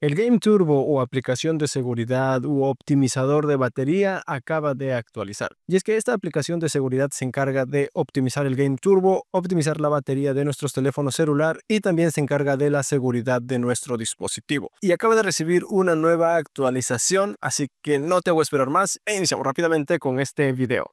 El Game Turbo o aplicación de seguridad u optimizador de batería acaba de actualizar. Y es que esta aplicación de seguridad se encarga de optimizar el Game Turbo, optimizar la batería de nuestros teléfonos celular y también se encarga de la seguridad de nuestro dispositivo. Y acaba de recibir una nueva actualización, así que no te voy a esperar más e iniciamos rápidamente con este video.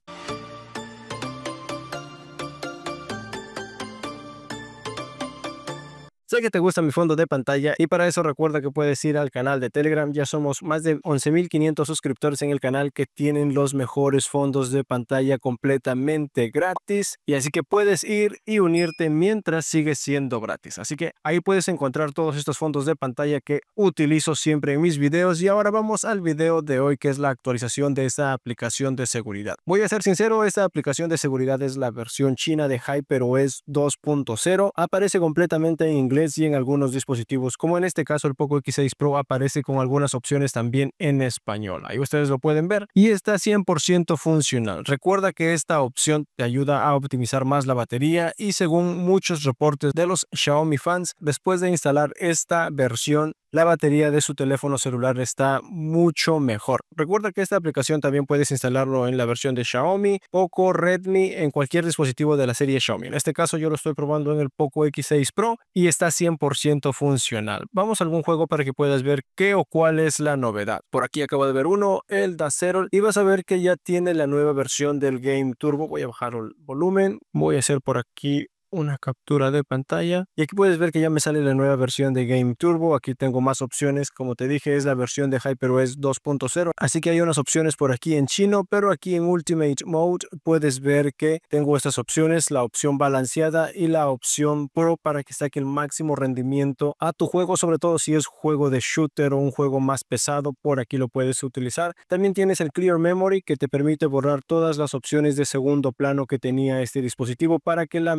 Sé que te gusta mi fondo de pantalla y para eso recuerda que puedes ir al canal de Telegram. Ya somos más de 11.500 suscriptores en el canal que tienen los mejores fondos de pantalla completamente gratis. Y así que puedes ir y unirte mientras sigue siendo gratis. Así que ahí puedes encontrar todos estos fondos de pantalla que utilizo siempre en mis videos. Y ahora vamos al video de hoy que es la actualización de esta aplicación de seguridad. Voy a ser sincero, esta aplicación de seguridad es la versión china de HyperOS 2.0. Aparece completamente en inglés y en algunos dispositivos, como en este caso el Poco X6 Pro aparece con algunas opciones también en español. Ahí ustedes lo pueden ver y está 100% funcional. Recuerda que esta opción te ayuda a optimizar más la batería y según muchos reportes de los Xiaomi fans, después de instalar esta versión la batería de su teléfono celular está mucho mejor. Recuerda que esta aplicación también puedes instalarlo en la versión de Xiaomi, Poco, Redmi, en cualquier dispositivo de la serie Xiaomi. En este caso yo lo estoy probando en el Poco X6 Pro y está 100% funcional. Vamos a algún juego para que puedas ver qué o cuál es la novedad. Por aquí acabo de ver uno, el Dacerol, y vas a ver que ya tiene la nueva versión del Game Turbo. Voy a bajar el volumen, voy a hacer por aquí una captura de pantalla. Y aquí puedes ver que ya me sale la nueva versión de Game Turbo. Aquí tengo más opciones. Como te dije, es la versión de HyperOS 2.0. Así que hay unas opciones por aquí en chino, pero aquí en Ultimate Mode puedes ver que tengo estas opciones, la opción balanceada y la opción Pro para que saque el máximo rendimiento a tu juego, sobre todo si es juego de shooter o un juego más pesado, por aquí lo puedes utilizar. También tienes el Clear Memory que te permite borrar todas las opciones de segundo plano que tenía este dispositivo para que la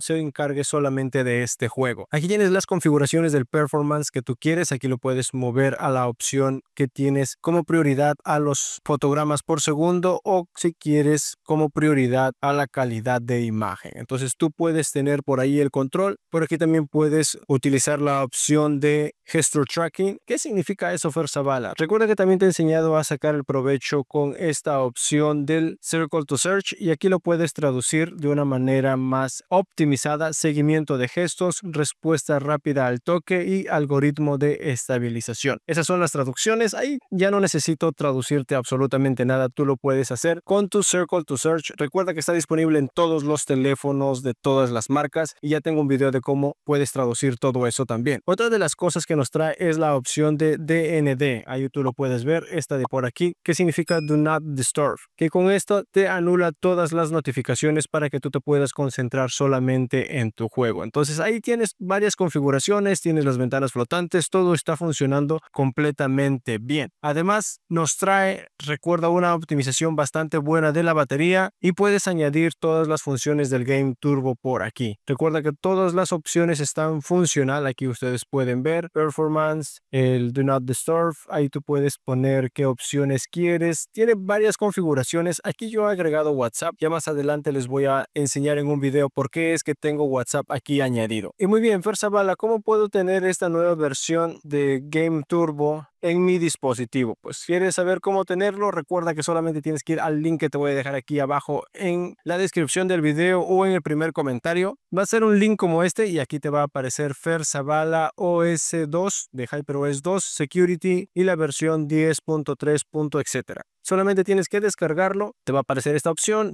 se encargue solamente de este juego. Aquí tienes las configuraciones del performance que tú quieres, aquí lo puedes mover a la opción que tienes como prioridad a los fotogramas por segundo o si quieres como prioridad a la calidad de imagen. Entonces tú puedes tener por ahí el control, por aquí también puedes utilizar la opción de Gesture Tracking. ¿Qué significa eso, fuerza Bala? Recuerda que también te he enseñado a sacar el provecho con esta opción del Circle to Search y aquí lo puedes traducir de una manera más optimizada, seguimiento de gestos, respuesta rápida al toque y algoritmo de estabilización. Esas son las traducciones, ahí ya no necesito traducirte absolutamente nada, tú lo puedes hacer con tu Circle to Search. Recuerda que está disponible en todos los teléfonos de todas las marcas y ya tengo un video de cómo puedes traducir todo eso también. Otra de las cosas que nos trae es la opción de DND. Ahí tú lo puedes ver, esta de por aquí, que significa Do Not Disturb, que con esto te anula todas las notificaciones para que tú te puedas concentrar solamente en tu juego. Entonces ahí tienes varias configuraciones, tienes las ventanas flotantes, todo está funcionando completamente bien. Además, nos trae, recuerda, una optimización bastante buena de la batería y puedes añadir todas las funciones del Game Turbo por aquí. Recuerda que todas las opciones están funcional, aquí ustedes pueden ver, pero Performance, el Do Not Disturb. Ahí tú puedes poner qué opciones quieres. Tiene varias configuraciones. Aquí yo he agregado WhatsApp. Ya más adelante les voy a enseñar en un video por qué es que tengo WhatsApp aquí añadido. Y muy bien, fuerza ¿cómo puedo tener esta nueva versión de Game Turbo en mi dispositivo. Pues quieres saber cómo tenerlo, recuerda que solamente tienes que ir al link que te voy a dejar aquí abajo en la descripción del video o en el primer comentario. Va a ser un link como este y aquí te va a aparecer Fer Zavala OS2 de HyperOS 2 Security y la versión 10.3. etcétera. Solamente tienes que descargarlo. Te va a aparecer esta opción,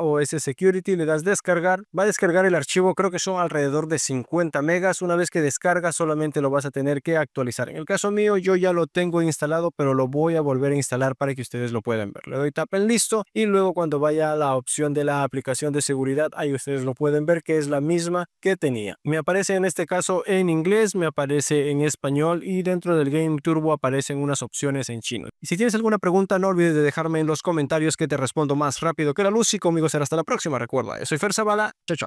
o OS Security, le das descargar. Va a descargar el archivo, creo que son alrededor de 50 megas. Una vez que descargas, solamente lo vas a tener que actualizar. En el caso mío, yo ya lo tengo instalado, pero lo voy a volver a instalar para que ustedes lo puedan ver. Le doy tap en listo y luego cuando vaya a la opción de la aplicación de seguridad, ahí ustedes lo pueden ver que es la misma que tenía. Me aparece en este caso en inglés, me aparece en español y dentro del Game Turbo aparecen unas opciones en chino. Y si tienes alguna pregunta, no olvides de dejarme en los comentarios que te respondo más rápido que la luz y conmigo será hasta la próxima. Recuerda, soy Fer Zavala. Chao, chao.